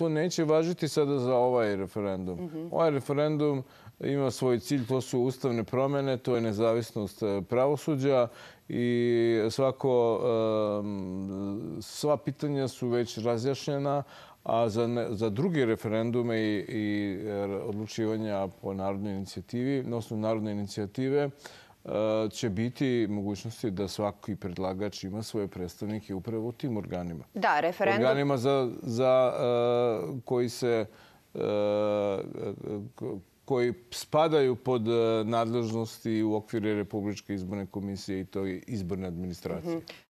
to neće važiti sada za ovaj referendum. Mhm. Ovaj referendum ima svoj cilj, to su ustavne promjene, to je nezavisnost e, pravosuđa i svako, sva pitanja su već razjašnjena, a za druge referendume i e, odlučivanja po narodnoj inicijativi, odnosno narodne inicijative, E, će biti mogućnosti da svaki predlagač ima svoje predstavnike upravo u tim organima. Da, referendum. Organima za e, koji se e, koji spadaju pod nadležnosti u okviru Republičke izborne komisije i to je izborne administracije. Mhm.